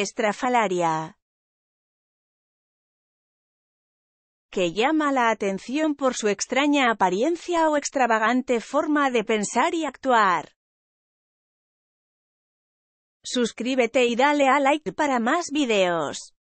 Estrafalaria. que llama la atención por su extraña apariencia o extravagante forma de pensar y actuar. Suscríbete y dale a like para más videos.